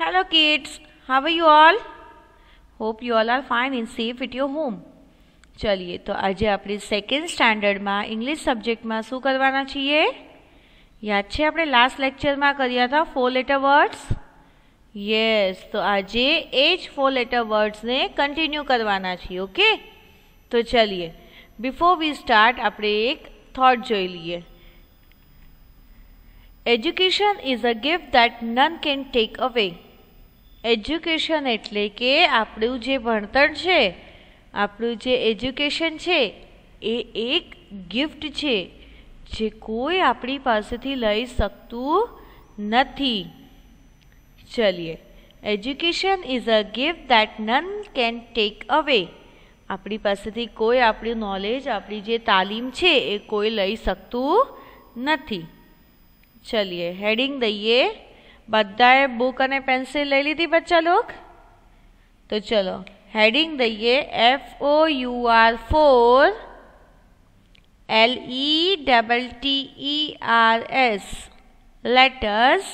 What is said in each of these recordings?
Hello kids how are you all hope you all are fine and safe at your home चलिए तो आज आप second standard में English subject में शू करवा चाहिए याद है अपने लास्ट लैक्चर में करा फोर लेटर वर्ड्स यस तो आज एज फोर लेटर वर्ड्स ने कंटीन्यू करवा छे ओके तो चलिए बिफोर वी स्टार्ट आप एक थॉट जो लीए education is a gift that none can take away education એટલે કે આપણું જે ભણતર છે આપણું જે એજ્યુકેશન છે એ એક ગિફ્ટ છે જે કોઈ આપણી પાસેથી લઈ શકતું નથી ચલીએ education is a gift that none can take away આપણી પાસેથી કોઈ આપણું નોલેજ આપણી જે તાલીમ છે એ કોઈ લઈ શકતું નથી ચલીએ હેડિંગ દઈએ बदाय बुक और पेन्सिल ले ली थी बच्चा लोग तो चलो हेडिंग दिए F O U R four L E double T E R S letters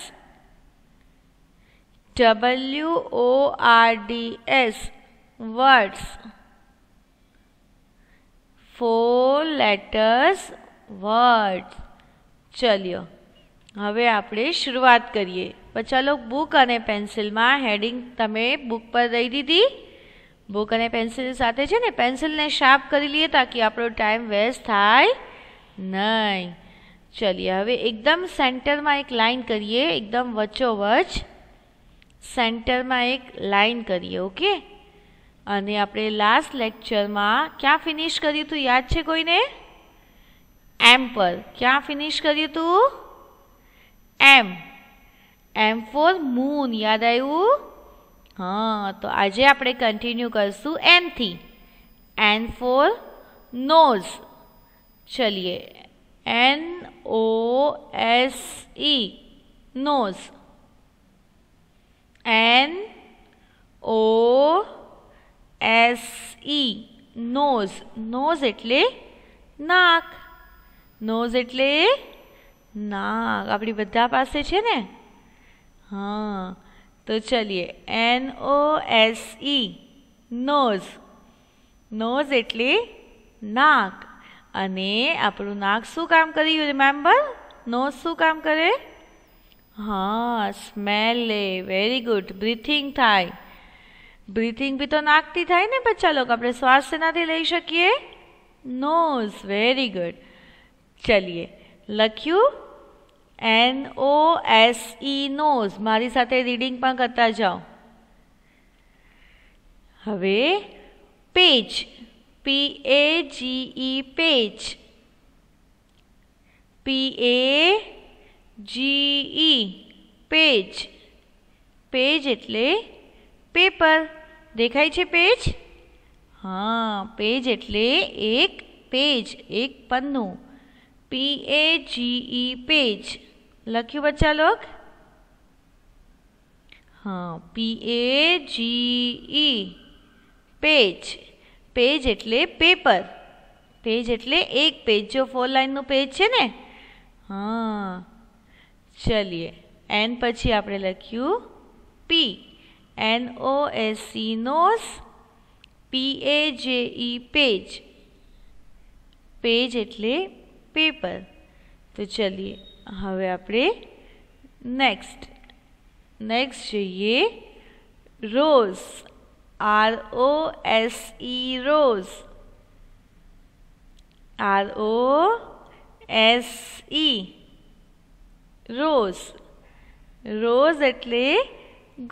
W O R D S words four letters words चलिए हमें आप शुरुआत करिए તો ચલો બુક અને પેન્સિલમાં હેડિંગ તમે બુક પર દઈ દીધી બુક અને પેન્સિલ સાથે છે ને પેન્સિલને શાર્પ કરી લઈએ તાકી આપણો ટાઈમ વેસ્ટ થાય નહીં ચલીએ હવે એકદમ સેન્ટરમાં એક લાઈન કરીએ એકદમ વચ્ચોવચ સેન્ટરમાં એક લાઈન કરીએ ઓકે અને આપણે લાસ્ટ લેક્ચરમાં ક્યાં ફિનિશ કર્યું હતું યાદ છે કોઈને એમ પર ક્યાં ફિનિશ કર્યું હતું એમ एम फोर मून याद आयु हाँ तो आज आप कंटीन्यू करसू एन थी एन फोर नोज चलिए N O S E nose N O S E nose nose एट्ले नाक नोज एट्ले नाक अपनी बदा पास है हां तो चलिए N O S E nose nose એટલે નાક અને આપણો નાક શું કામ કરીયો મેમબર નોઝ શું કામ કરે હા સ્મેલ વેરી ગુડ બ્રીથિંગ થાય બ્રીથિંગ વિથ નાક થી થાય ને પણ ચાલો આપણે સ્વાસ્થ્યનાથી લઈ શકીએ નોઝ વેરી ગુડ ચાલીએ લક યુ N O S E nose મારી સાથે રીડિંગ પણ કરતા જાઓ હવે page P A G E page P A G E page page એટલે પેપર દેખાય છે પેજ હા પેજ એટલે એક પેજ એક પન્નું પી એ જી પેજ લખ્યું બચ્ચા લોક હા P A G page page એટલે પેપર પેજ એટલે એક પેજ જો ફોર લાઈનનું પેજ છે ને હા ચલીએ એન પછી આપણે લખ્યું P N O S C nose P A G page page એટલે पेपर तो चलिए हमें आप नेक्स्ट नेक्स्ट चाहिए rose R O S E rose R O S E rose rose एट्ले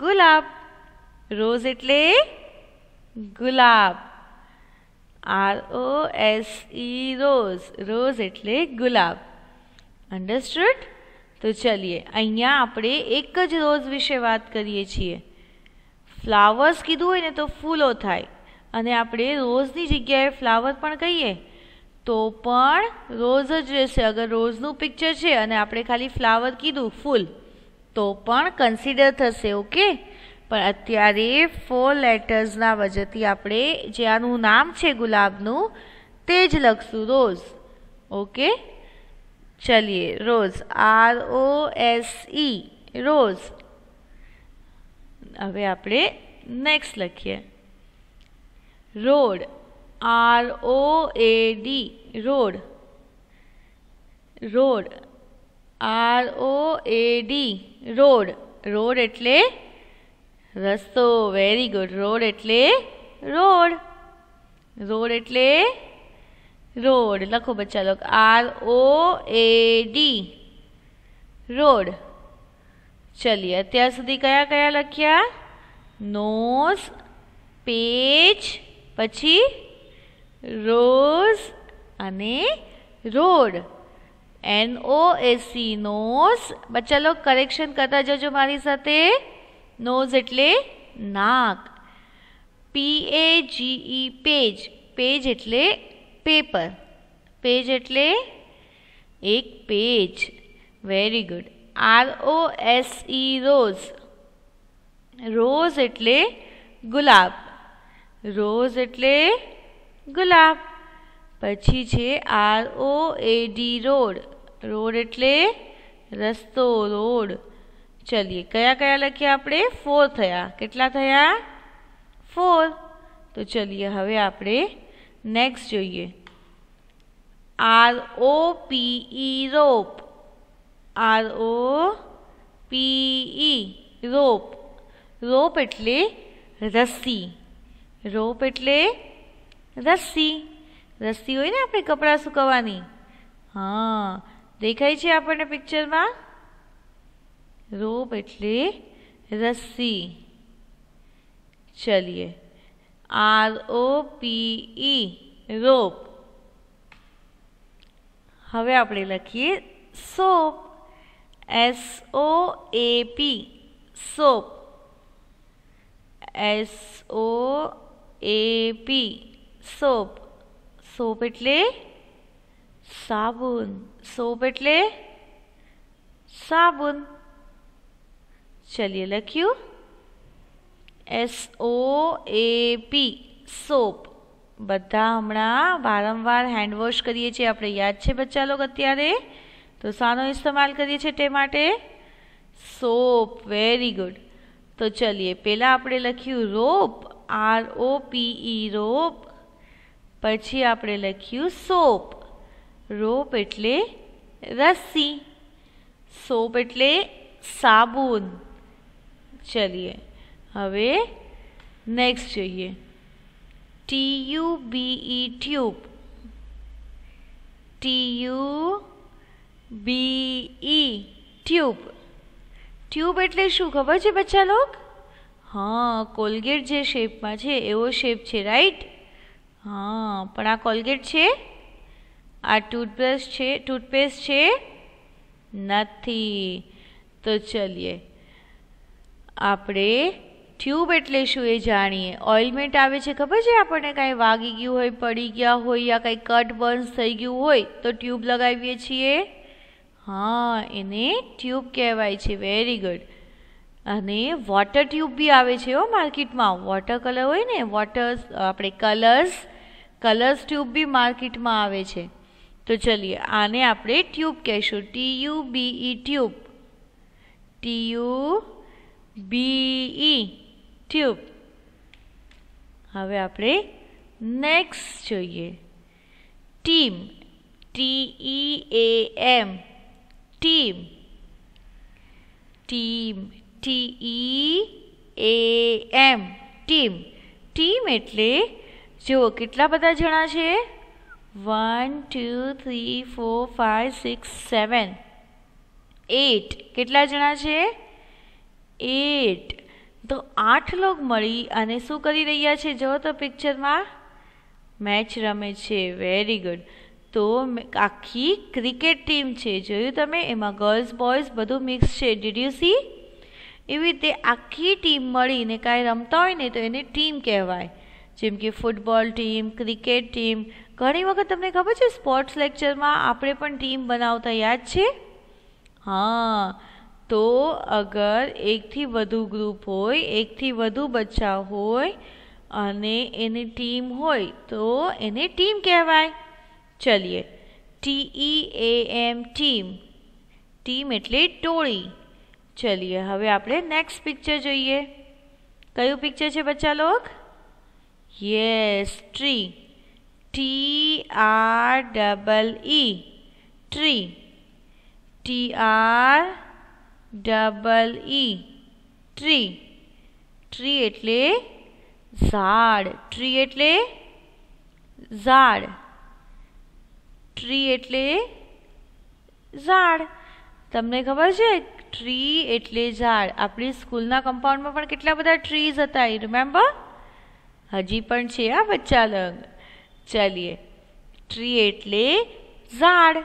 गुलाब रोज एट्ले गुलाब R O S E rose rose એટલે ગુલાબ અન્ડરસ્ટુડ તો ચલીએ અહીંયા આપણે એક જ રોઝ વિશે વાત કરીએ છીએ ફ્લાવર્સ કીધું હોય ને તો ફૂલો થાય અને આપણે રોઝની જગ્યાએ ફ્લાવર પણ કહીએ તો પણ રોઝ જ રહેશે અગર રોઝનું પિક્ચર છે અને આપણે ખાલી ફ્લાવર કીધું ફૂલ તો પણ કન્સિડર થશે ઓકે પણ અત્યારે ફોર લેટર્સના વજનથી આપણે જે આનું નામ છે ગુલાબનું તે જ લખશું રોઝ ઓકે ચલીએ rose R O S E e. Rose હવે આપણે નેક્સ્ટ લખીએ road R O A D road road R O A D road road એટલે રસ્તો વેરી ગુડ રોડ એટલે રોડ રોડ એટલે રોડ લખો બચ્ચા લોકો R O A D road ચલીએ અત્યાર સુધી કયા કયા લખ્યા નોઝ પેજ પછી રોઝ અને road N O S E nose બચ્ચા લોકો કરેક્શન કરતા જજો મારી સાથે नोस એટલે નાક P A G E page page એટલે પેપર પેજ એટલે એક page very good R O S E rose rose એટલે ગુલાબ રોઝ એટલે ગુલાબ પછી છે R O A D road road એટલે રસ્તો રોડ ચલીએ કયા કયા લખ્યા આપણે ફોર થયા કેટલા થયા ફોર તો ચલીએ હવે આપણે નેક્સ્ટ જોઈએ R O P E rope R O P E rope rope એટલે રસ્સી રોપ એટલે રસ્સી રસ્સી હોય ને આપણે કપડાં સુકવવાની હા દેખાય છે આપણને પિક્ચરમાં रोप એટલે रस्सी चलिए R O P E रोप હવે આપણે લખીએ soap S O A P soap S O A P soap soap એટલે સાબુ સોપ એટલે સાબુ ચલિए લખ્યું S O A P shop બધા હમણાં વારંવાર હેન્ડવોશ કરીએ છીએ આપણે યાદ છે બચ્ચા લોકો અત્યારે તો શાનો ઇસ્તેમાલ કરીએ છીએ તે માટે સોપ વેરી ગુડ તો ચલીએ પહેલાં આપણે લખ્યું રોપ આર ઓ પીઈ રોપ પછી આપણે લખ્યું સોપ રોપ એટલે રસી સોપ એટલે સાબુન ચલીએ હવે નેક્સ્ટ જોઈએ T U B E tube T U B E tube tube એટલે શું ખબર છે બચ્ચા લોક હા કોલગેટ જે શેપમાં છે એવો શેપ છે રાઈટ હા પણ આ કોલગેટ છે આ ટૂથબ્રશ છે ટૂથપેસ્ટ છે નથી તો ચલીએ આપણે ટ્યુબ એટલે શું એ જાણીએ ઓઇલમેન્ટ આવે છે ખબર છે આપણને કાંઈ વાગી ગયું હોય પડી ગયા હોય યા કાંઈ કટ બર્ન્સ થઈ ગયું હોય તો ટ્યુબ લગાવીએ છીએ હા એને ટ્યુબ કહેવાય છે વેરી ગુડ અને વોટર ટ્યુબ બી આવે છે હો માર્કેટમાં વોટર કલર હોય ને વોટર્સ આપણે કલર્સ કલર્સ ટ્યુબ બી માર્કેટમાં આવે છે તો ચલીએ આને આપણે ટ્યુબ કહેશું T U B E tube T U B E tube e. હવે આપણે નેક્સ્ટ જોઈએ team T E A M team team T E A M team team એટલે જુઓ કેટલા બધા જણા છે one two three four five six seven eight કેટલા જણા છે એટ તો આઠ લોક મળી અને શું કરી રહ્યા છે જો તો પિક્ચરમાં મેચ રમે છે વેરી ગુડ તો આખી ક્રિકેટ ટીમ છે જોયું તમે એમાં ગર્લ્સ બોયઝ બધું મિક્સ છે ડીડ યુ સી એવી રીતે આખી ટીમ મળીને કાંઈ રમતા હોય ને તો એને ટીમ કહેવાય જેમ કે ફૂટબોલ ટીમ ક્રિકેટ ટીમ ઘણી વખત તમને ખબર છે સ્પોર્ટ્સ લેક્ચરમાં આપણે પણ ટીમ બનાવતા યાદ છે હા તો અગર એકથી વધુ ગ્રુપ હોય એકથી વધુ બચ્ચા હોય અને એની ટીમ હોય તો એને ટીમ કહેવાય ચલીએ T E A M team team એટલે ટોળી ચલીએ હવે આપણે નેક્સ્ટ પિક્ચર જોઈએ કયું પિક્ચર છે બચ્ચા લોક yes tree T R double E tree T R double E tree tree એટલે ઝાડ ટ્રી એટલે ઝાડ ટ્રી એટલે ઝાડ તમને ખબર છે ટ્રી એટલે ઝાડ આપણી સ્કૂલના કમ્પાઉન્ડમાં પણ કેટલા બધા ટ્રીઝ હતા રીમેમ્બર હજી પણ છે હા બચ્ચા લંગ ચાલીએ ટ્રી એટલે ઝાડ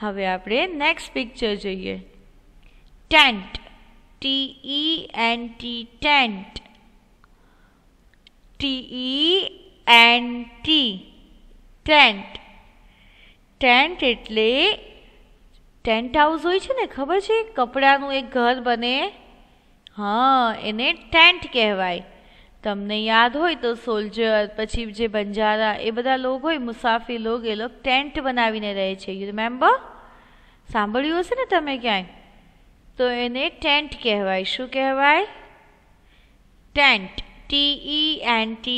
હવે આપણે નેક્સ્ટ પિક્ચર જોઈએ tent T E N T tent T E N T tent tent એટલે ટેન્ટ હાઉસ હોય છે ને ખબર છે કપડાનું એક ઘર બને હા એને ટેન્ટ કહેવાય તમને યાદ હોય તો સોલ્જર પછી જે બંજારા એ બધા લોકો હોય મુસાફી લોકો એ લોકો ટેન્ટ બનાવીને રહે છે યુ રિમેમ્બર સાંભળ્યું હશે ને તમે ક્યાંય તો એને ટેન્ટ કહેવાય શું કહેવાય tent T E N T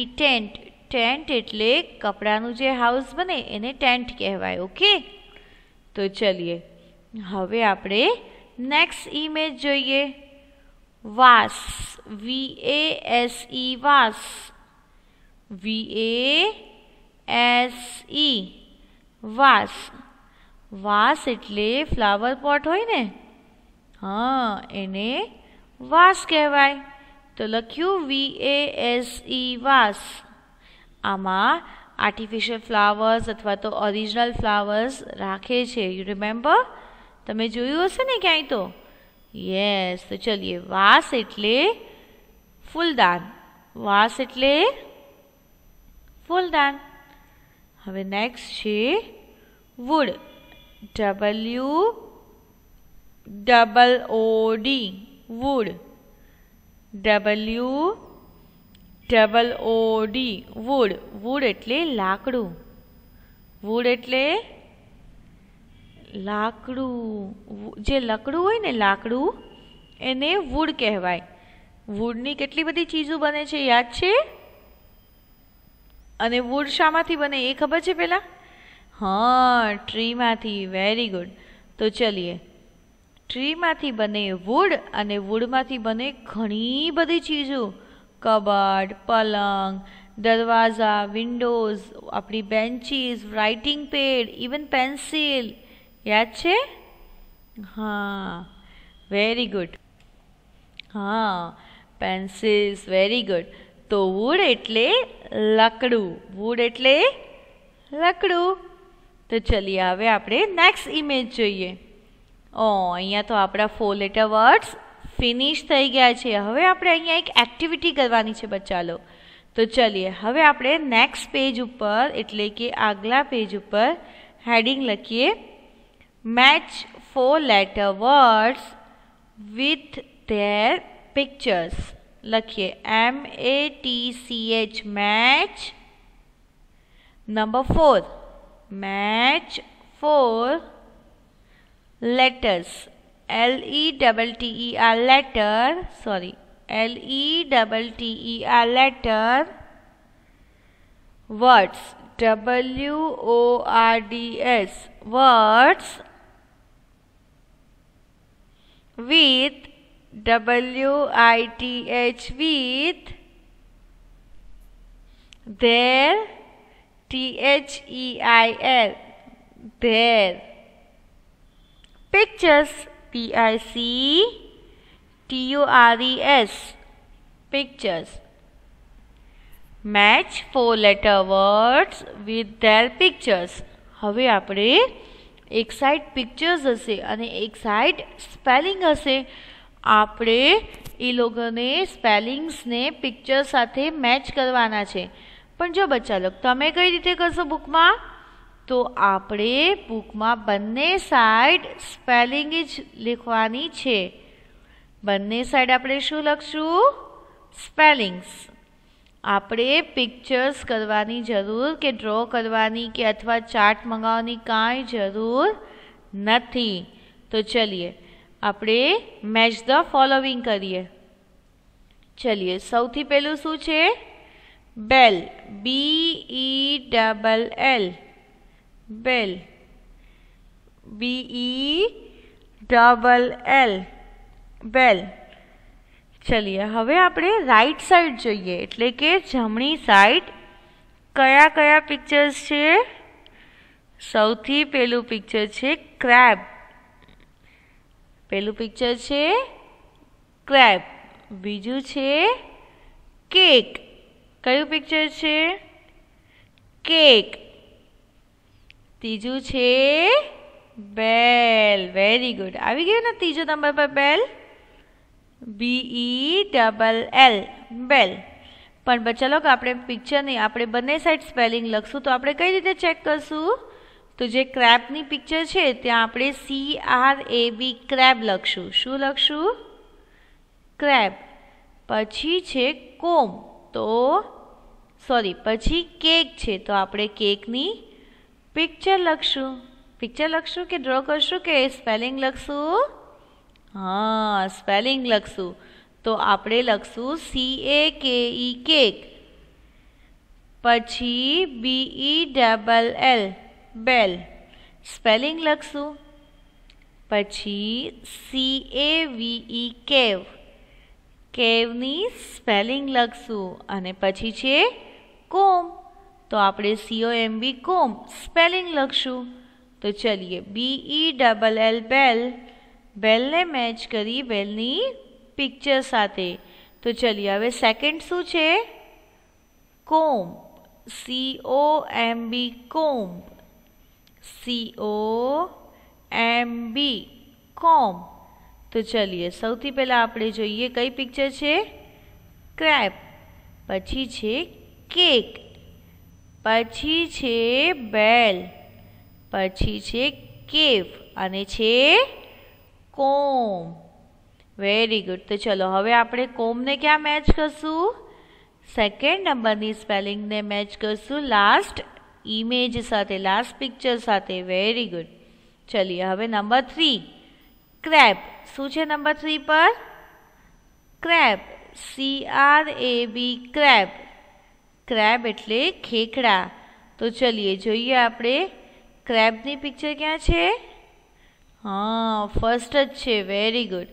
tent એટલે કપડાનું જે હાઉસ બને એને ટેન્ટ કહેવાય ઓકે તો ચલિયે હવે આપણે નેક્સ્ટ ઈમેજ જોઈએ વાસ V A S E was V A S E વાસ વાસ એટલે ફ્લાવર પોટ હોય ને હા એને વાસ કહેવાય તો લખ્યું વી એ એસ ઈ વાસ આમાં આર્ટિફિશિયલ ફ્લાવર્સ અથવા તો ઓરિજિનલ ફ્લાવર્સ રાખે છે યુ રિમેમ્બર તમે જોયું હશે ને ક્યાંય તો યસ તો ચલીએ વાસ એટલે ફૂલદાન વાસ એટલે ફૂલદાન હવે નેક્સ્ટ છે wood W double O D wood W double O D wood wood એટલે લાકડું વુડ એટલે લાકડું જે લકડું હોય ને લાકડું એને વુડ કહેવાય વુડની કેટલી બધી ચીજો બને છે યાદ છે અને વુડ શામાંથી બને એ ખબર છે પહેલાં હા ટ્રીમાંથી વેરી ગુડ તો ચલીએ ટ્રીમાંથી બને વુડ અને વુડમાંથી બને ઘણી બધી ચીજો કબાડ પલંગ દરવાજા વિન્ડોઝ આપણી benches writing pad even pencil યાદ છે હા વેરી ગુડ હા પેન્સિલ્સ વેરી ગુડ તો વુડ એટલે લકડું વુડ એટલે લકડું તો ચલીએ હવે આપણે નેક્સ્ટ ઇમેજ જોઈએ ઓ અહીંયા તો આપણું ફોર લેટર વર્ડ્સ ફિનિશ થઈ ગયા છે હવે આપણે અહીંયા એક એક્ટિવિટી કરવાની છે બચાલો તો ચાલિયે હવે આપણે નેક્સ્ટ પેજ ઉપર એટલે કે આગલા પેજ ઉપર હેડિંગ લખીએ match four letter words with their pictures લખીએ M A T C H match number 4 match four letters L E double letter sorry L E double letter words W O R D S words with W I T H with there T H E I L there pictures p i c t u r e s pictures match four letter words with their pictures હવે આપણે એક side pictures હશે અને એક side spelling હશે આપણે એ લોકોને સ્પેલિંગ્સને picture સાથે મેચ કરવાના છે પણ જો બચ્ચા લોકો તમે કઈ રીતે કરશો બુકમાં તો આપણે બુકમાં બંને સાઈડ સ્પેલિંગ જ લખવાની છે બંને સાઈડ આપણે શું લખશું સ્પેલિંગ્સ આપણે પિક્ચર્સ કરવાની જરૂર કે ડ્રો કરવાની કે અથવા ચાર્ટ મંગાવવાની કાંઈ જરૂર નથી તો ચલીએ આપણે મેચ ધ ફોલોવિંગ કરીએ ચલીએ સૌથી પહેલું શું છે bell B E double L bell b e double L bell ચલીએ હવે આપણે રાઈટ સાઈડ જોઈએ એટલે કે જમણી સાઈડ કયા કયા પિક્ચર્સ છે સૌથી પહેલું પિક્ચર છે ક્રેબ પહેલું પિક્ચર છે ક્રેબ બીજું છે કેક કયું પિક્ચર છે કેક ત્રીજું છે બેલ વેરી ગુડ આવી ગયું ને ત્રીજો નંબર પર bell B E double L bell પણ બચ્ચા કે આપણે પિક્ચરની આપણે બંને સાઈડ સ્પેલિંગ લખશું તો આપણે કઈ રીતે ચેક કરશું તો જે ક્રેબની પિક્ચર છે ત્યાં આપણે C R A B crab લખશું શું લખશું ક્રેબ પછી છે કોમ તો સોરી પછી કેક છે તો આપણે કેકની પિક્ચર લખશું પિક્ચર લખશું કે ડ્રો કરશું કે સ્પેલિંગ લખશું હા સ્પેલિંગ લખશું તો આપણે લખશું C A K E cake પછી B E double L bell spelling લખશું પછી સી એ વી ઈ કેવ કેવની સ્પેલિંગ લખશું અને પછી છે કોમ તો આપણે સીઓ સીઓએમબી કોમ સ્પેલિંગ લખશું તો ચલીએ B B E double L bell બેલને મેચ કરી બેલની પિક્ચર સાથે તો ચલીએ હવે સેકન્ડ શું છે કોમ સી ઓ એમ બી કોમ સીઓ એમ બી કોમ તો ચલીએ સૌથી પહેલાં આપણે જોઈએ કઈ પિક્ચર છે ક્રેપ પછી છે કેક પછી છે બેલ પછી છે કેફ અને છે કોમ વેરી ગુડ તો ચલો હવે આપણે કોમ ને ક્યાં મેચ કરશું સેકન્ડ નંબરની સ્પેલિંગ ને મેચ કરશું લાસ્ટ ઈમેજ સાથે લાસ્ટ પિક્ચર સાથે વેરી ગુડ ચલિયા હવે નંબર 3 ક્રૅબ શું છે નંબર 3 પર crab C R A B crab crab એટલે ખેકડા તો ચલીએ જોઈએ આપણે ક્રેબની પિક્ચર ક્યાં છે હા ફર્સ્ટ જ છે વેરી ગુડ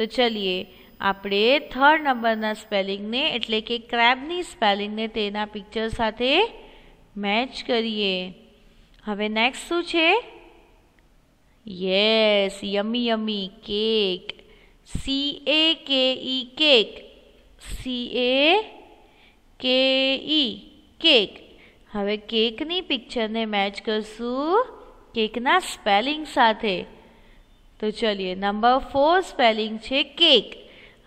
તો ચલીએ આપણે થર્ડ નંબરના સ્પેલિંગને એટલે કે ક્રેબની સ્પેલિંગને તેના પિક્ચર સાથે મેચ કરીએ હવે નેક્સ્ટ શું છે yes yummy yummy cake C A K E cake C A K E cake હવે કેકની પિક્ચરને મેચ કરશું કેકના સ્પેલિંગ સાથે તો ચલીએ નંબર ફોર સ્પેલિંગ છે કેક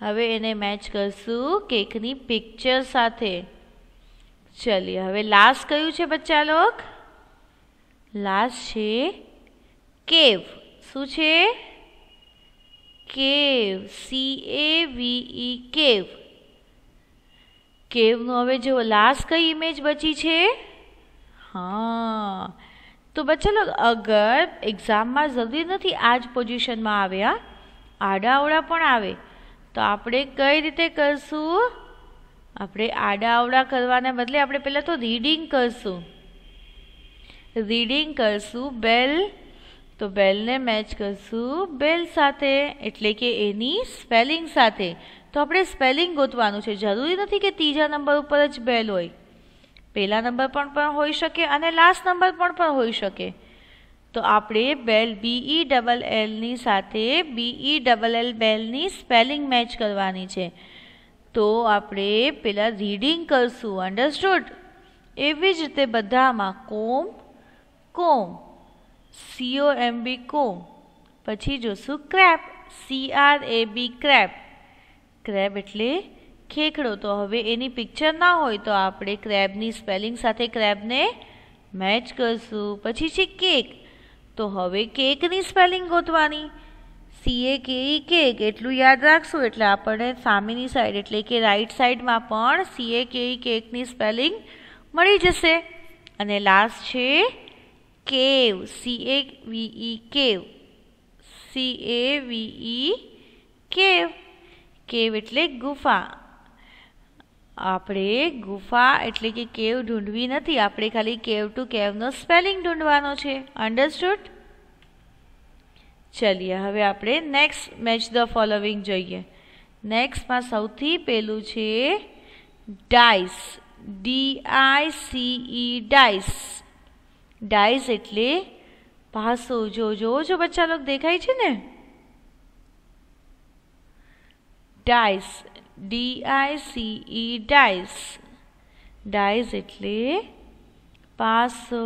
હવે એને મેચ કરશું કેકની પિક્ચર સાથે ચલીએ હવે લાસ્ટ કયું છે બચ્ચા લોક લાસ્ટ છે કેવ શું છે કેવ સી એ વી ઈ કેવ કેવનું હવે જો લાસ્ટ કઈ ઇમેજ બચી છે હા તો બચ્ચા લોગ અગર એક્ઝામમાં જરૂરી નથી આ જ પોઝિશનમાં આવ્યા આડાઅવળા પણ આવે તો આપણે કઈ રીતે કરશું આપણે આડાઅવળા કરવાને બદલે આપણે પહેલાં તો રીડિંગ કરશું રીડિંગ કરશું બેલ તો બેલને મેચ કરશું બેલ સાથે એટલે કે એની સ્પેલિંગ સાથે તો આપણે સ્પેલિંગ ગોતવાનું છે જરૂરી નથી કે ત્રીજા નંબર ઉપર જ બેલ હોય પહેલા નંબર પણ પણ હોઈ શકે અને લાસ્ટ નંબર પણ પણ હોઈ શકે તો આપણે બેલ બીઈ ડબલ એલની સાથે બીઈ ડબલ એલ બેલની સ્પેલિંગ મેચ કરવાની છે તો આપણે પહેલાં રીડિંગ કરશું અંડરસ્ટુડ એવી જ રીતે બધામાં કોમ કોમ સીઓ એમ બી કોમ પછી જોશું crab C R A B crab crab એટલે ખેખડો તો હવે એની પિક્ચર ના હોય તો આપણે ક્રેબની સ્પેલિંગ સાથે ક્રેબને મેચ કરશું પછી છે કેક તો હવે કેકની spelling ગોતવાની C A K E cake એટલું યાદ રાખશું એટલે આપણને સામેની સાઈડ એટલે કે રાઈટ સાઈડમાં પણ C A K E કેકની spelling મળી જશે અને લાસ્ટ છે કેવ સી એ વીઈ કેવ સી એ ઈ કેવ કેવ એટલે ગુફા આપણે ગુફા એટલે કે કેવ ઢૂંઢવી નથી આપણે ખાલી કેવ ટુ કેવનો સ્પેલિંગ ઢૂંઢવાનો છે અન્ડરસ્ટુડ ચલીએ હવે આપણે નેક્સ્ટ મેચ ધ ફોલોવિંગ જોઈએ નેક્સ્ટમાં સૌથી પહેલું છે dice D I C E dice dice એટલે પાસો જો જો જો બચ્ચા લોકો દેખાય છે ને dice D I C E dice dice એટલે પાસો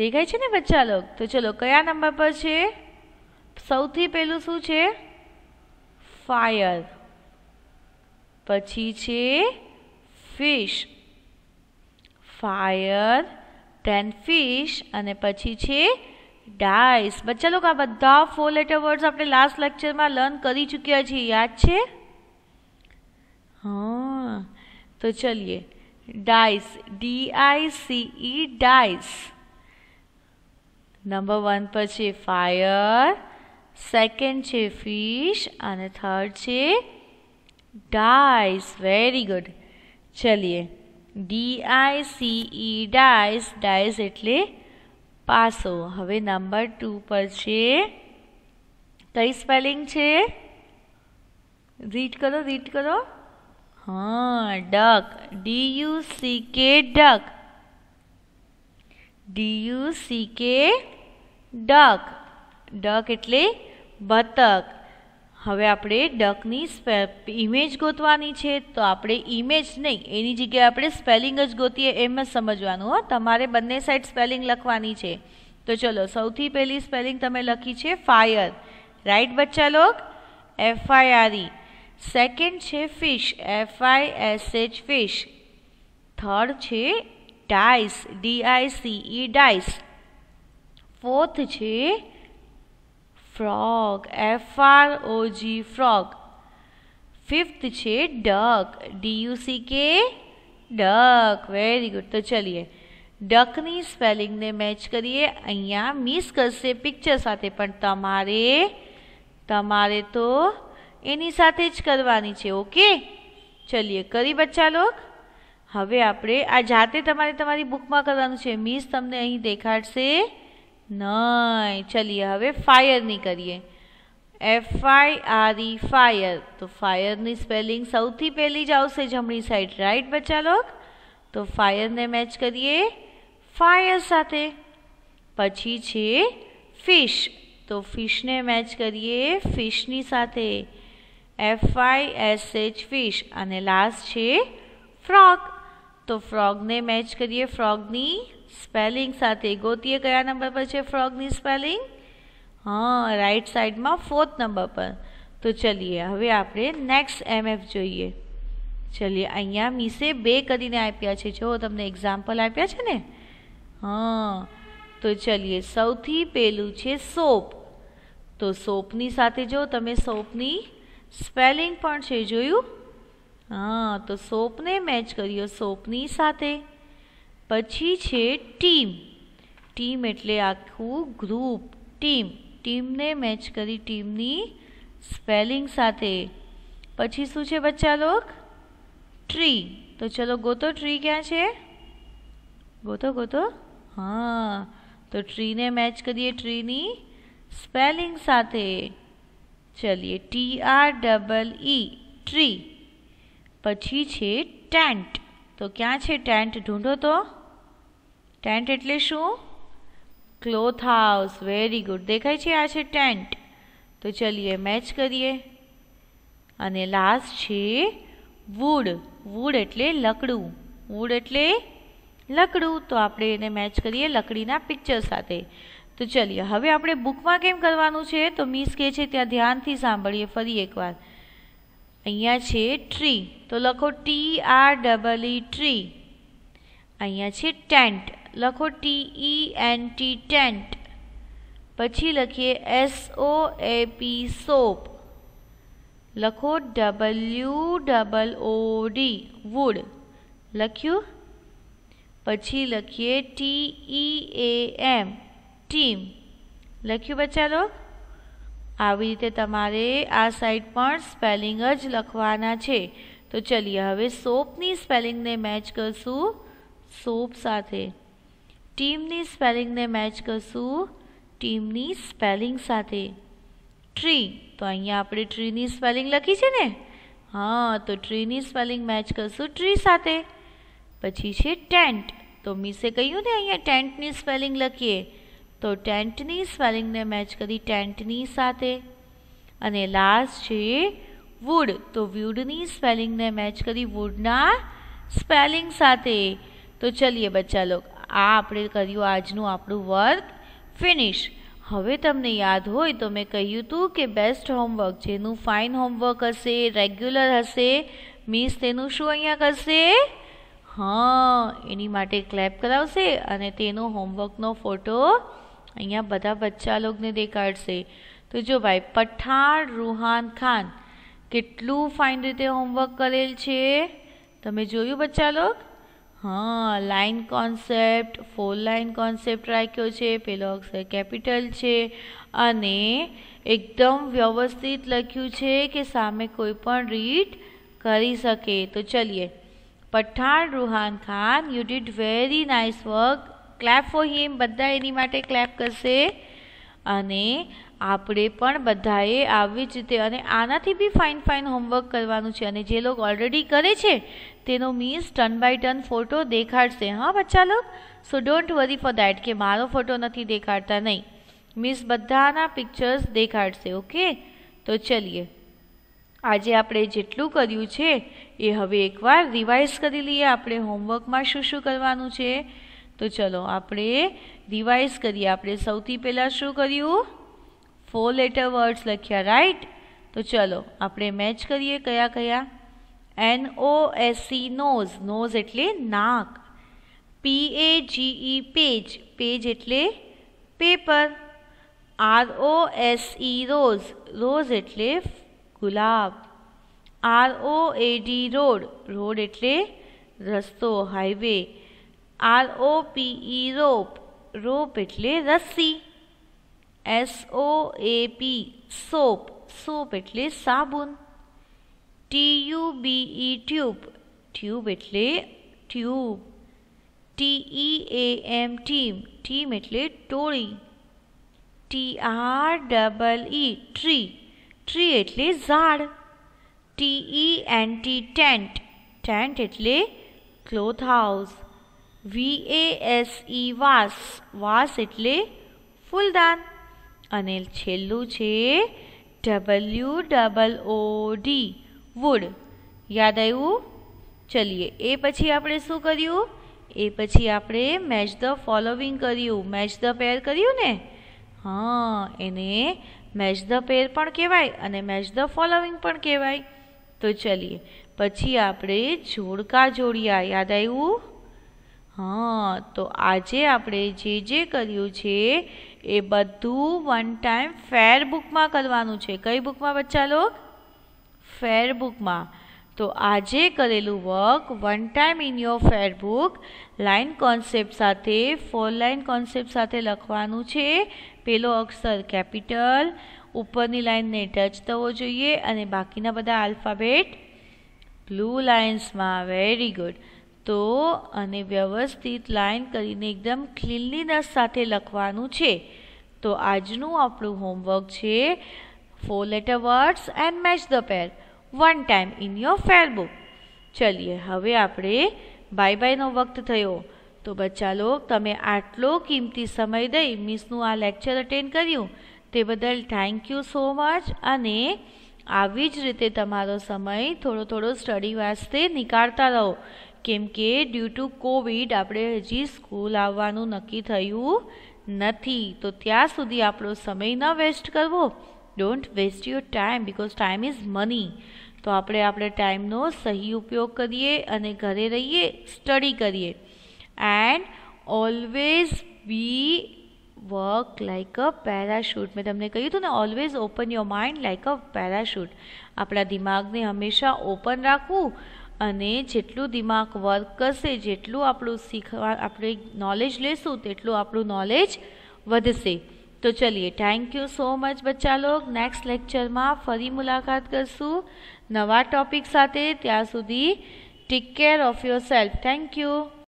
દેખાય છે ને બચ્ચા લોક તો ચલો કયા નંબર પર છે સૌથી પહેલું શું છે ફાયર પછી છે ફિશ ફાયર ધેન ફિશ અને પછી છે ડાઈસ બચ્ચા લોકો આ બધા ફોર લેટર વર્ડ્સ આપણે લાસ્ટ લેક્ચરમાં લર્ન કરી ચૂક્યા છીએ યાદ છે હા તો ચલીએ dice D I C E dice number one પર છે ફાયર સેકન્ડ છે ફિશ અને થર્ડ છે ડાઈસ વેરી ગુડ ચલીએ D I C E dice dice એટલે પાસો હવે નંબર ટુ પર છે કઈ સ્પેલિંગ છે રીડ કરો રીડ કરો હા duck D U C K duck D U C K duck duck એટલે બતક હવે આપણે ડકની ઇમેજ ગોતવાની છે તો આપણે ઇમેજ નહીં એની જગ્યાએ આપણે સ્પેલિંગ જ ગોતીએ એમ જ સમજવાનું હો તમારે બંને સાઈડ સ્પેલિંગ લખવાની છે તો ચલો સૌથી પહેલી સ્પેલિંગ તમે લખી છે ફાયર રાઈટ બચ્ચા લોક F I R E second છે fish F I S H fish third છે dice D I C E dice fourth છે frog F R O G frog fifth છે duck D U C K duck very good તો ચલીએ ડકની સ્પેલિંગને match કરીએ અહીંયા miss કરશે picture સાથે પણ તમારે તમારે તો એની સાથે જ કરવાની છે ઓકે ચલીએ કરી બચ્ચા લોક હવે આપણે આ જાતે તમારે તમારી બુકમાં કરવાનું છે મિસ તમને અહીં દેખાડશે નહીં ચલીએ હવે ફાયરની કરીએ F I R E fire તો ફાયરની સ્પેલિંગ સૌથી પહેલી જ આવશે જમણી સાઈડ રાઈટ બચ્ચા લોક તો ફાયરને મેચ કરીએ ફાયર સાથે પછી છે ફિશ તો ફિશને મેચ કરીએ ફિશની સાથે F I S H fish અને લાસ્ટ છે ફ્રોગ તો ફ્રોગને મેચ કરીએ ફ્રોગની સ્પેલિંગ સાથે ગોતીએ કયા નંબર પર છે ફ્રોગની સ્પેલિંગ હા રાઈટ સાઈડમાં ફોર્થ નંબર પર તો ચલીએ હવે આપણે નેક્સ્ટ એમએફ જોઈએ ચલીએ અહીંયા મીસે બે કરીને આપ્યા છે જો તમને એક્ઝામ્પલ આપ્યા છે ને હા તો ચલીએ સૌથી પહેલું છે સોપ તો સોપની સાથે જો તમે સોપની સ્પેલિંગ પણ છે જોયું હા તો સોપને મેચ કર્યો સોપની સાથે पछि छे टीम टीम એટલે આખો ગ્રુપ ટીમ ટીમે મેચ કરી ટીમ ની સ્પેલિંગ સાથે પછી શું છે بچા લોકો ટ્રી તો ચલો ગોતો ટ્રી કે છે ગોતો ગોતો હા તો ટ્રી ને મેચ કરી ટ્રી ની સ્પેલિંગ સાથે चलिए T R double E tree પછી છે टेंट तो क्या छे टेंट ढूंढो तो ટેન્ટ એટલે શું ક્લોથ હાઉસ વેરી ગુડ દેખાય છે આ છે ટેન્ટ તો ચલીએ મેચ કરીએ અને લાસ્ટ છે વુડ વુડ એટલે લકડું વુડ એટલે લકડું તો આપણે એને મેચ કરીએ લકડીના પિક્ચર સાથે તો ચલીએ હવે આપણે બુકમાં કેમ કરવાનું છે તો મિસ કહે છે ત્યાં ધ્યાનથી સાંભળીએ ફરી એકવાર અહીંયા છે ટ્રી તો લખો T R double E tree અહીંયા છે ટેન્ટ લખો T E N T tent પછી લખીએ S O A P soap લખો W double O D wood લખ્યું પછી લખીએ T E A M team લખ્યું બચ્ચા લો આવી રીતે તમારે આ સાઈડ પણ સ્પેલિંગ જ લખવાના છે તો ચલીએ હવે સોપની સ્પેલિંગને મેચ કરશું સોપ સાથે ટીમની સ્પેલિંગને મેચ કરશું ટીમની સ્પેલિંગ સાથે ટ્રી તો અહીંયા આપણે ટ્રીની સ્પેલિંગ લખી છે ને હા તો ટ્રીની સ્પેલિંગ મેચ કરશું ટ્રી સાથે પછી છે ટેન્ટ તો મિસે કહ્યું ને અહીંયા ટેન્ટની સ્પેલિંગ લખીએ તો ટેન્ટની સ્પેલિંગને મેચ કરી ટેન્ટની સાથે અને લાસ્ટ છે વુડ તો વ્યુડની સ્પેલિંગને મેચ કરી વુડના સ્પેલિંગ સાથે તો ચલીએ બચ્ચા લોક આ આપણે કર્યું આજનું આપણું વર્ક ફિનિશ હવે તમને યાદ હોય તો મેં કહ્યું હતું કે બેસ્ટ હોમવર્ક જેનું ફાઇન હોમવર્ક હશે રેગ્યુલર હશે મિસ તેનું શું અહીંયા કરશે હા એની માટે ક્લેપ કરાવશે અને તેનો હોમવર્કનો ફોટો અહીંયા બધા બચ્ચા લોકોને દેખાડશે તો જો ભાઈ પઠાણ રૂહાન ખાન કેટલું ફાઇન રીતે હોમવર્ક કરેલ છે તમે જોયું બચ્ચા લોકો હા line concept four line concept રાખ્યો છે પેલો અક્ષર કેપિટલ છે અને એકદમ વ્યવસ્થિત લખ્યું છે કે સામે કોઈ પણ રીડ કરી શકે તો ચલીએ Pathan Ruhan Khan you did very nice work clap for him બધા એની માટે ક્લેપ કરશે અને આપણે પણ બધાએ આવી જ રીતે અને આનાથી બી ફાઇન ફાઇન હોમવર્ક કરવાનું છે અને જે લોકો ઓલરેડી કરે છે તેનો means turn by turn photo દેખાડશે હા બચ્ચા લોક so don't worry for that કે મારો ફોટો નથી દેખાડતા નહીં મીન્સ બધાના પિક્ચર્સ દેખાડશે ઓકે તો ચલીએ આજે આપણે જેટલું કર્યું છે એ હવે એકવાર રિવાઇઝ કરી લઈએ આપણે હોમવર્કમાં શું શું કરવાનું છે તો ચલો આપણે રિવાઇઝ કરીએ આપણે સૌથી પહેલાં શું કર્યું ફોર લેટર વર્ડ્સ લખ્યા રાઈટ તો ચલો આપણે મેચ કરીએ કયા કયા N O S E nose nose एट नाक P A G page page एट्ले paper R O S E rose rose एट्ले गुलाब R O A D road road एट रस्त highway R O P rope rope एट रस्सी S O O A P soap soap एट साबुन T U B tube tube एट्ले tube T E M team team एट्ले Todi T R double E tree tree एट्ले झाड़ T N T TET TET एट्ले cloth house V A S E वास वास एट्ले फूलदान अनेलू है W double O D wood યાદ આવ્યું ચલીએ એ પછી આપણે શું કર્યું એ પછી આપણે મેચ ધ ફોલોવિંગ કર્યું મેચ ધ પેર કર્યું ને હા એને મેચ ધ પેર પણ કહેવાય અને મેચ ધ ફોલોવિંગ પણ કહેવાય તો ચલીએ પછી આપણે જોડકા જોડિયા યાદ આવ્યું હા તો આજે આપણે જે જે કર્યું છે એ બધું વન ટાઈમ ફેર બુકમાં કરવાનું છે કઈ બુકમાં બચ્ચા લોકો ફેરબુકમાં તો આજે કરેલું work one time in your fair line concept સાથે ફોર લાઇન કોન્સેપ્ટ સાથે લખવાનું છે પેલો અક્ષર કેપિટલ ઉપરની લાઇનને ટચ થવો જોઈએ અને બાકીના બધા આલ્ફાબેટ બ્લુ લાઇન્સમાં વેરી ગુડ તો અને વ્યવસ્થિત લાઇન કરીને એકદમ ક્લિનલીનેસ સાથે લખવાનું છે તો આજનું આપણું હોમવર્ક છે four letter words and match the pair one time in your fair book ચલીએ હવે આપણે બાય બાયનો વખત થયો તો બચ્ચા લોક તમે આટલો કિંમતી સમય દઈ મિસનું આ લેક્ચર અટેન્ડ કર્યું તે બદલ થેન્ક યુ સો મચ અને આવી જ રીતે તમારો સમય થોડો થોડો સ્ટડી વાસ્તે નીકાળતા રહો કેમ કે ડ્યુ ટુ કોવિડ આપણે હજી સ્કૂલ આવવાનું નક્કી થયું નથી તો ત્યાં સુધી આપણો સમય ન વેસ્ટ કરવો don't waste your time because time is money તો આપણે આપણે ટાઈમનો સહી ઉપયોગ કરીએ અને ઘરે રહીએ સ્ટડી કરીએ and always be work like a parachute મેં તમને કહ્યું હતું ને always open your mind like a parachute આપણા દિમાગને હંમેશા ઓપન રાખવું અને જેટલું દિમાગ વર્ક કરશે જેટલું આપણું શીખવા આપણે નોલેજ લેશું તેટલું આપણું નોલેજ વધશે તો ચલીએ થેન્ક યુ સો મચ બચ્ચા લોક નેક્સ્ટ લેક્ચરમાં ફરી મુલાકાત કરશું નવા ટોપિક સાથે ત્યાં સુધી take care of yourself thank you